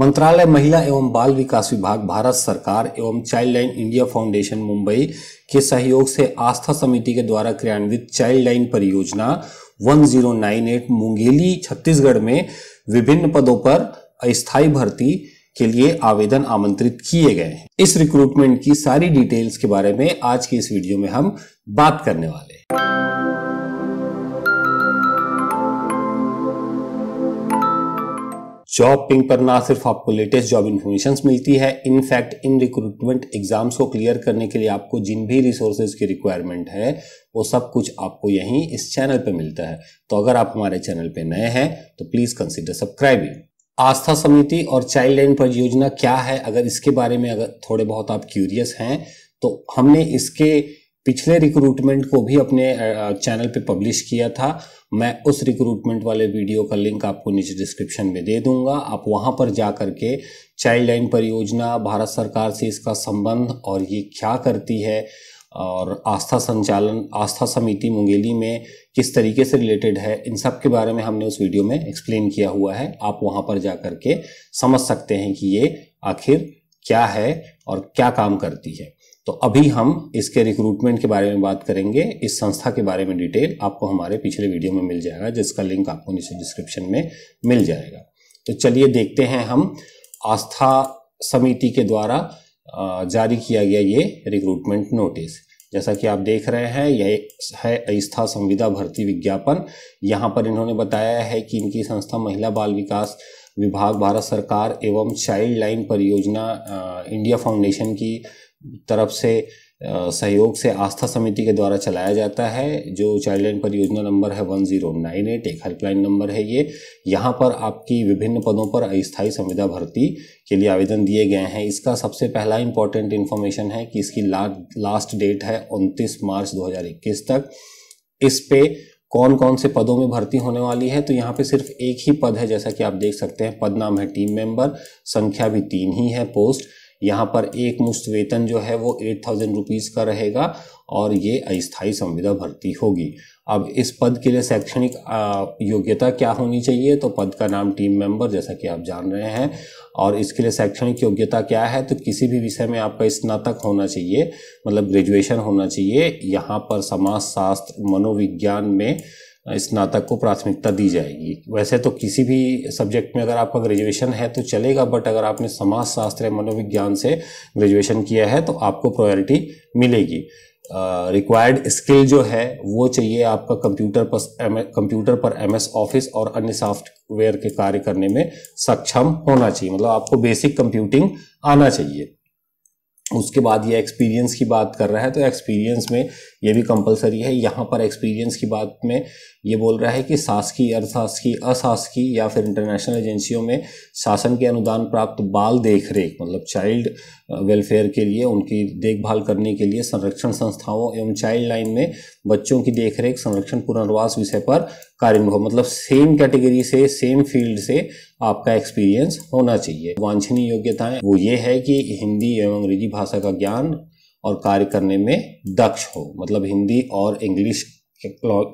मंत्रालय महिला एवं बाल विकास विभाग भारत सरकार एवं child line India foundation Mumbai के सहयोग से आस्था समिति के द्वारा क्रियान्वित चाइल्ड लाइन परियोजना 1098 मुंगेली छत्तीसगढ़ में विभिन्न पदों पर अस्थायी भर्ती के लिए आवेदन आमंत्रित किए गए हैं इस रिक्रूटमेंट की सारी डिटेल्स के बारे में आज के इस वीडियो में हम बात करने वाले हैं जॉब पिंग पर ना सिर्फ आपको लेटेस्ट जॉब इन्फॉर्मेशन मिलती है इनफैक्ट इन रिक्रूटमेंट एग्जाम्स को क्लियर करने के लिए आपको जिन भी रिसोर्सेज की रिक्वायरमेंट है वो सब कुछ आपको यहीं इस चैनल पे मिलता है तो अगर आप हमारे चैनल पे नए हैं तो प्लीज़ कंसिडर सब्सक्राइबिंग आस्था समिति और चाइल्ड लाइन परियोजना क्या है अगर इसके बारे में अगर थोड़े बहुत आप क्यूरियस हैं तो हमने इसके पिछले रिक्रूटमेंट को भी अपने चैनल पे पब्लिश किया था मैं उस रिक्रूटमेंट वाले वीडियो का लिंक आपको नीचे डिस्क्रिप्शन में दे दूंगा आप वहां पर जा करके चाइल्ड लाइन परियोजना भारत सरकार से इसका संबंध और ये क्या करती है और आस्था संचालन आस्था समिति मुंगेली में किस तरीके से रिलेटेड है इन सब के बारे में हमने उस वीडियो में एक्सप्लेन किया हुआ है आप वहां पर जा करके समझ सकते हैं कि ये आखिर क्या है और क्या काम करती है तो अभी हम इसके रिक्रूटमेंट के बारे में बात करेंगे इस संस्था के बारे में डिटेल आपको हमारे पिछले वीडियो में मिल जाएगा जिसका लिंक आपको नीचे डिस्क्रिप्शन में मिल जाएगा तो चलिए देखते हैं हम आस्था समिति के द्वारा जारी किया गया ये रिक्रूटमेंट नोटिस जैसा कि आप देख रहे हैं यह है आस्था संविदा भर्ती विज्ञापन यहाँ पर इन्होंने बताया है कि इनकी संस्था महिला बाल विकास विभाग भारत सरकार एवं चाइल्ड लाइन परियोजना इंडिया फाउंडेशन की तरफ से सहयोग से आस्था समिति के द्वारा चलाया जाता है जो चाइल्ड लाइन परियोजना नंबर है वन जीरो नाइन एट एक हेल्पलाइन नंबर है ये यहाँ पर आपकी विभिन्न पदों पर अस्थायी संविदा भर्ती के लिए आवेदन दिए गए हैं इसका सबसे पहला इंपॉर्टेंट इन्फॉर्मेशन है कि इसकी ला, लास्ट डेट है उनतीस मार्च दो तक इस पे कौन कौन से पदों में भर्ती होने वाली है तो यहाँ पे सिर्फ एक ही पद है जैसा कि आप देख सकते हैं पद नाम है टीम मेंबर संख्या भी तीन ही है पोस्ट यहाँ पर एक मुश्त वेतन जो है वो एट थाउजेंड रुपीज़ का रहेगा और ये अस्थायी संविदा भर्ती होगी अब इस पद के लिए शैक्षणिक योग्यता क्या होनी चाहिए तो पद का नाम टीम मेंबर जैसा कि आप जान रहे हैं और इसके लिए शैक्षणिक योग्यता क्या है तो किसी भी विषय में आपका स्नातक होना चाहिए मतलब ग्रेजुएशन होना चाहिए यहाँ पर समाजशास्त्र मनोविज्ञान में स्नातक को प्राथमिकता दी जाएगी वैसे तो किसी भी सब्जेक्ट में अगर आपका ग्रेजुएशन है तो चलेगा बट अगर आपने समाजशास्त्र या मनोविज्ञान से ग्रेजुएशन किया है तो आपको प्रायोरिटी मिलेगी रिक्वायर्ड uh, स्किल जो है वो चाहिए आपका कंप्यूटर पर कंप्यूटर पर एमएस ऑफिस और अन्य सॉफ्टवेयर के कार्य करने में सक्षम होना चाहिए मतलब आपको बेसिक कंप्यूटिंग आना चाहिए उसके बाद ये एक्सपीरियंस की बात कर रहा है तो एक्सपीरियंस में ये भी कंपलसरी है यहाँ पर एक्सपीरियंस की बात में ये बोल रहा है कि शासकीय अर्धशासकीय अशासकीय या फिर इंटरनेशनल एजेंसियों में शासन के अनुदान प्राप्त बाल देखरेख मतलब चाइल्ड वेलफेयर के लिए उनकी देखभाल करने के लिए संरक्षण संस्थाओं एवं चाइल्ड लाइन में बच्चों की देखरेख संरक्षण पुनर्वास विषय पर कार्य मतलब सेम कैटेगरी से सेम फील्ड से आपका एक्सपीरियंस होना चाहिए वांछनीय योग्यताएं वो ये है कि हिंदी एवं अंग्रेजी भाषा का ज्ञान और कार्य करने में दक्ष हो मतलब हिंदी और इंग्लिश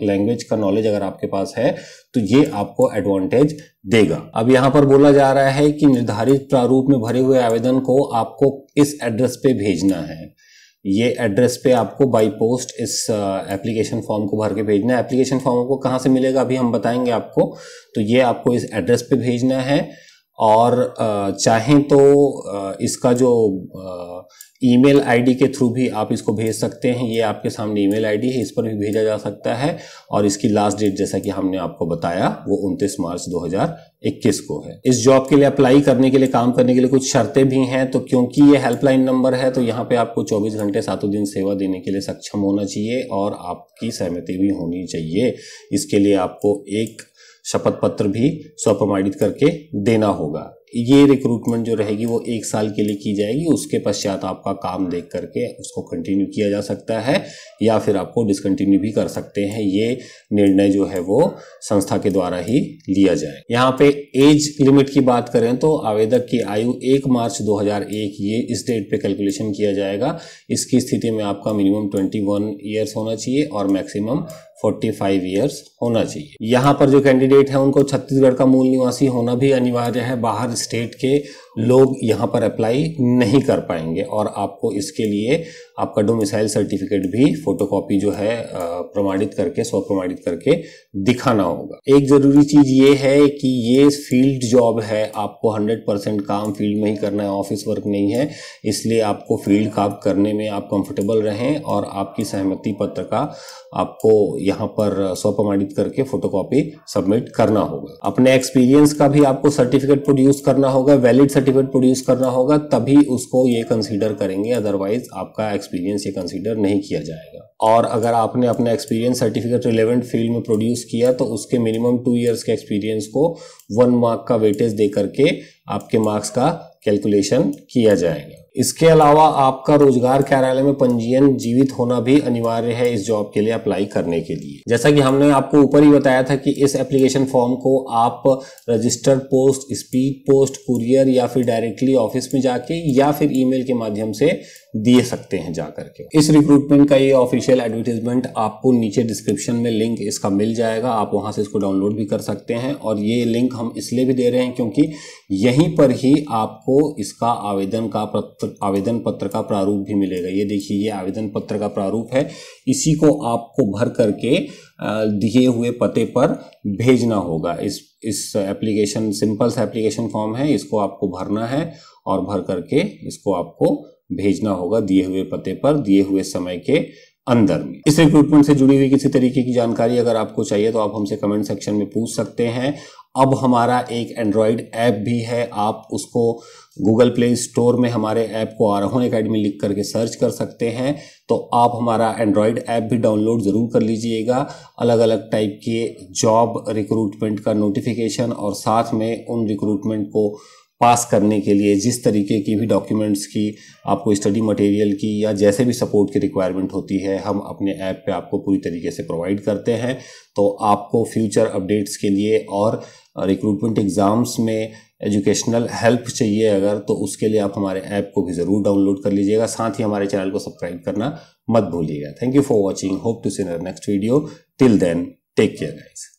लैंग्वेज का नॉलेज अगर आपके पास है तो ये आपको एडवांटेज देगा अब यहाँ पर बोला जा रहा है कि निर्धारित प्रारूप में भरे हुए आवेदन को आपको इस एड्रेस पे भेजना है ये एड्रेस पे आपको बाई पोस्ट इस एप्लीकेशन uh, फॉर्म को भर के भेजना है एप्लीकेशन फॉर्म को कहाँ से मिलेगा अभी हम बताएंगे आपको तो ये आपको इस एड्रेस पे भेजना है और uh, चाहें तो uh, इसका जो ईमेल आईडी के थ्रू भी आप इसको भेज सकते हैं ये आपके सामने ईमेल आईडी है इस पर भी भेजा जा सकता है और इसकी लास्ट डेट जैसा कि हमने आपको बताया वो 29 मार्च 2021 को है इस जॉब के लिए अप्लाई करने के लिए काम करने के लिए कुछ शर्तें भी हैं तो क्योंकि ये हेल्पलाइन नंबर है तो यहाँ पे आपको चौबीस घंटे सातों दिन सेवा देने के लिए सक्षम होना चाहिए और आपकी सहमति भी होनी चाहिए इसके लिए आपको एक शपथ पत्र भी स्वप्रमाणित करके देना होगा ये रिक्रूटमेंट जो रहेगी वो एक साल के लिए की जाएगी उसके पश्चात आपका काम देख करके उसको कंटिन्यू किया जा सकता है या फिर आपको डिसकंटिन्यू भी कर सकते हैं ये निर्णय जो है वो संस्था के द्वारा ही लिया जाए यहाँ पे एज लिमिट की बात करें तो आवेदक की आयु एक मार्च 2001 ये इस डेट पे कैलकुलेशन किया जाएगा इसकी स्थिति में आपका मिनिमम ट्वेंटी ईयर्स होना चाहिए और मैक्सिमम 45 इयर्स होना चाहिए यहाँ पर जो कैंडिडेट है उनको छत्तीसगढ़ का मूल निवासी होना भी अनिवार्य है बाहर स्टेट के लोग यहाँ पर अप्लाई नहीं कर पाएंगे और आपको इसके लिए आपका डोमिसाइल सर्टिफिकेट भी फोटोकॉपी जो है प्रमाणित करके स्व प्रमाणित करके दिखाना होगा एक ज़रूरी चीज़ ये है कि ये फील्ड जॉब है आपको 100 परसेंट काम फील्ड में ही करना है ऑफिस वर्क नहीं है इसलिए आपको फील्ड काम करने में आप कंफर्टेबल रहें और आपकी सहमति पत्र का आपको यहाँ पर स्व प्रमाणित करके फोटो सबमिट करना होगा अपने एक्सपीरियंस का भी आपको सर्टिफिकेट प्रोड्यूस करना होगा वैलिड सर्टिफिकेट प्रोड्यूस करना होगा तभी उसको ये कंसीडर करेंगे अदरवाइज आपका एक्सपीरियंस ये कंसीडर नहीं किया जाएगा और अगर आपने अपना एक्सपीरियंस सर्टिफिकेट रिलेवेंट फील्ड में प्रोड्यूस किया तो उसके मिनिमम टू ईयर्स के एक्सपीरियंस को वन मार्क का वेटेज दे करके आपके मार्क्स का कैलकुलेशन किया जाएगा इसके अलावा आपका रोजगार कार्यालय में पंजीयन जीवित होना भी अनिवार्य है इस जॉब के लिए अप्लाई करने के लिए जैसा कि हमने आपको ऊपर ही बताया था कि इस एप्लीकेशन फॉर्म को आप registered post speed post courier या फिर डायरेक्टली ऑफिस में जाके या फिर ईमेल के माध्यम से दे सकते हैं जाकर के इस रिक्रूटमेंट का ये ऑफिशियल एडवर्टीजमेंट आपको नीचे डिस्क्रिप्शन में लिंक इसका मिल जाएगा आप वहां से इसको डाउनलोड भी कर सकते हैं और ये लिंक हम इसलिए भी दे रहे हैं क्योंकि यहीं पर ही आपको इसका आवेदन का पत्र आवेदन पत्र का प्रारूप भी मिलेगा ये देखिए ये आवेदन पत्र का प्रारूप है इसी को आपको भर करके दिए हुए पते पर भेजना होगा इस इस एप्लीकेशन सिंपल सा एप्लीकेशन फॉर्म है इसको आपको भरना है और भर करके इसको आपको भेजना होगा दिए हुए पते पर दिए हुए समय के अंदर में इस रिक्रूटमेंट से जुड़ी हुई किसी तरीके की जानकारी अगर आपको चाहिए तो आप हमसे कमेंट सेक्शन में पूछ सकते हैं अब हमारा एक एंड्रॉयड ऐप भी है आप उसको गूगल प्ले स्टोर में हमारे ऐप को आरोहण अकेडमी लिख करके सर्च कर सकते हैं तो आप हमारा एंड्रॉयड ऐप भी डाउनलोड ज़रूर कर लीजिएगा अलग अलग टाइप के जॉब रिक्रूटमेंट का नोटिफिकेशन और साथ में उन रिक्रूटमेंट को पास करने के लिए जिस तरीके की भी डॉक्यूमेंट्स की आपको स्टडी मटेरियल की या जैसे भी सपोर्ट की रिक्वायरमेंट होती है हम अपने ऐप पे आपको पूरी तरीके से प्रोवाइड करते हैं तो आपको फ्यूचर अपडेट्स के लिए और रिक्रूटमेंट एग्ज़ाम्स में एजुकेशनल हेल्प चाहिए अगर तो उसके लिए आप हमारे ऐप को भी ज़रूर डाउनलोड कर लीजिएगा साथ ही हमारे चैनल को सब्सक्राइब करना मत भूलिएगा thank you for watching hope to see next video till then take care guys